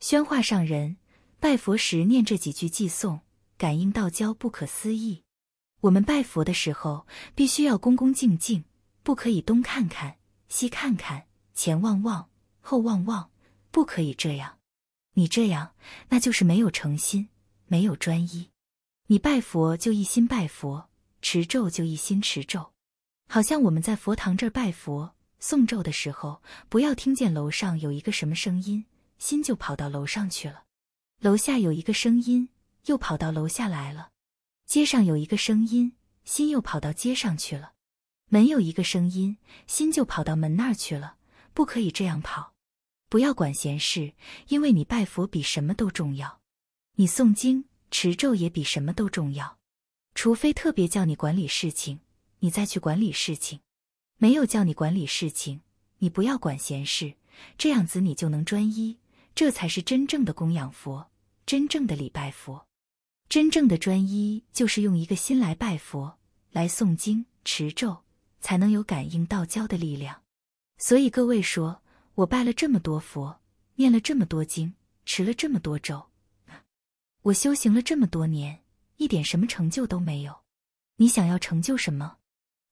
宣化上人拜佛时念这几句偈颂，感应道交不可思议。我们拜佛的时候，必须要恭恭敬敬，不可以东看看、西看看、前望望、后望望，不可以这样。你这样，那就是没有诚心，没有专一。你拜佛就一心拜佛，持咒就一心持咒，好像我们在佛堂这儿拜佛、诵咒的时候，不要听见楼上有一个什么声音。心就跑到楼上去了，楼下有一个声音，又跑到楼下来了，街上有一个声音，心又跑到街上去了，门有一个声音，心就跑到门那儿去了。不可以这样跑，不要管闲事，因为你拜佛比什么都重要，你诵经持咒也比什么都重要，除非特别叫你管理事情，你再去管理事情；没有叫你管理事情，你不要管闲事，这样子你就能专一。这才是真正的供养佛，真正的礼拜佛，真正的专一，就是用一个心来拜佛、来诵经、持咒，才能有感应道交的力量。所以各位说，我拜了这么多佛，念了这么多经，持了这么多咒，我修行了这么多年，一点什么成就都没有。你想要成就什么？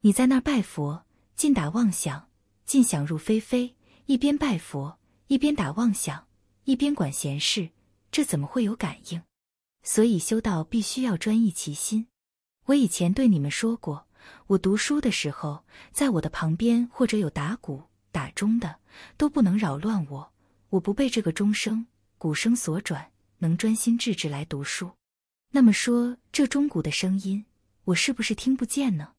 你在那儿拜佛，尽打妄想，尽想入非非，一边拜佛，一边打妄想。一边管闲事，这怎么会有感应？所以修道必须要专一其心。我以前对你们说过，我读书的时候，在我的旁边或者有打鼓、打钟的，都不能扰乱我，我不被这个钟声、鼓声所转，能专心致志来读书。那么说，这钟鼓的声音，我是不是听不见呢？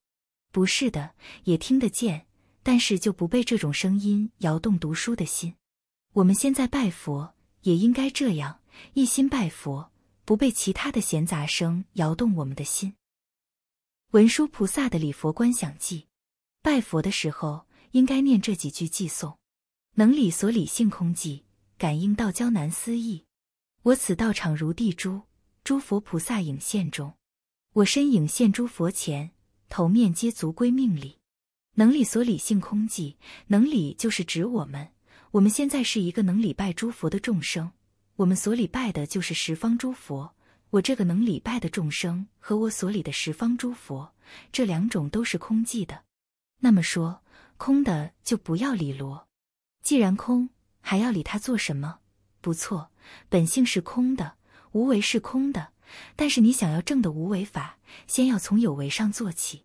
不是的，也听得见，但是就不被这种声音摇动读书的心。我们现在拜佛。也应该这样，一心拜佛，不被其他的闲杂声摇动我们的心。文殊菩萨的礼佛观想记，拜佛的时候应该念这几句寄诵：能理所理性空寂，感应道交难思议。我此道场如地珠，诸佛菩萨影现中，我身影现诸佛前，头面皆足归命理。能理所理性空寂，能理就是指我们。我们现在是一个能礼拜诸佛的众生，我们所礼拜的就是十方诸佛。我这个能礼拜的众生和我所礼的十方诸佛，这两种都是空寂的。那么说，空的就不要理罗。既然空，还要理它做什么？不错，本性是空的，无为是空的。但是你想要证的无为法，先要从有为上做起。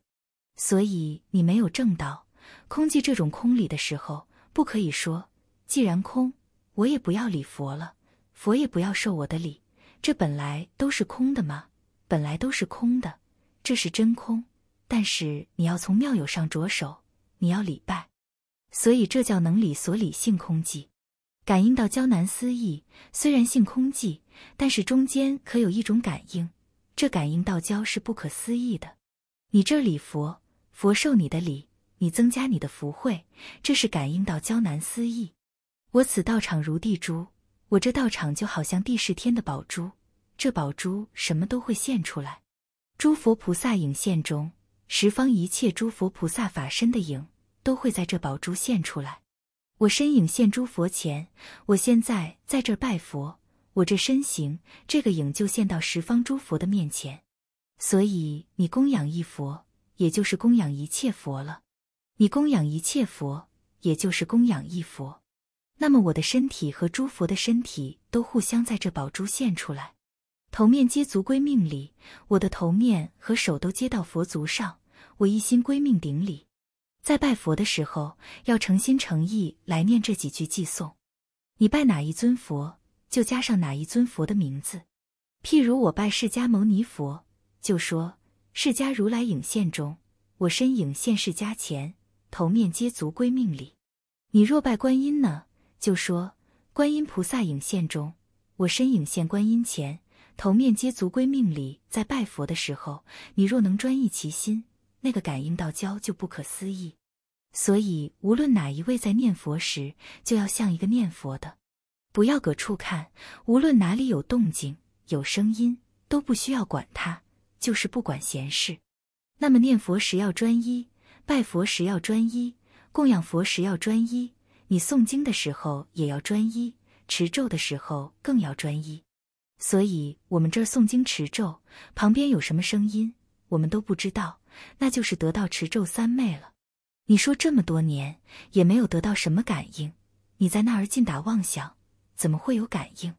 所以你没有证到空寂这种空理的时候，不可以说。既然空，我也不要礼佛了，佛也不要受我的礼，这本来都是空的嘛，本来都是空的，这是真空。但是你要从妙有上着手，你要礼拜，所以这叫能理所理性空寂，感应到交难思义，虽然性空寂，但是中间可有一种感应，这感应到交是不可思议的。你这礼佛，佛受你的礼，你增加你的福慧，这是感应到交难思义。我此道场如地珠，我这道场就好像地是天的宝珠，这宝珠什么都会现出来。诸佛菩萨影现中，十方一切诸佛菩萨法身的影都会在这宝珠现出来。我身影现诸佛前，我现在在这拜佛，我这身形这个影就现到十方诸佛的面前。所以你供养一佛，也就是供养一切佛了；你供养一切佛，也就是供养一佛。那么我的身体和诸佛的身体都互相在这宝珠现出来，头面皆足归命礼。我的头面和手都接到佛足上，我一心归命顶礼。在拜佛的时候，要诚心诚意来念这几句寄颂。你拜哪一尊佛，就加上哪一尊佛的名字。譬如我拜释迦牟尼佛，就说释迦如来影现中，我身影现释迦前，头面皆足归命礼。你若拜观音呢？就说：“观音菩萨影现中，我身影现观音前，头面皆足归命礼。”在拜佛的时候，你若能专一其心，那个感应到交就不可思议。所以，无论哪一位在念佛时，就要像一个念佛的，不要搁处看。无论哪里有动静、有声音，都不需要管它，就是不管闲事。那么，念佛时要专一，拜佛时要专一，供养佛时要专一。你诵经的时候也要专一，持咒的时候更要专一。所以，我们这儿诵经持咒，旁边有什么声音，我们都不知道，那就是得到持咒三昧了。你说这么多年也没有得到什么感应，你在那儿尽打妄想，怎么会有感应？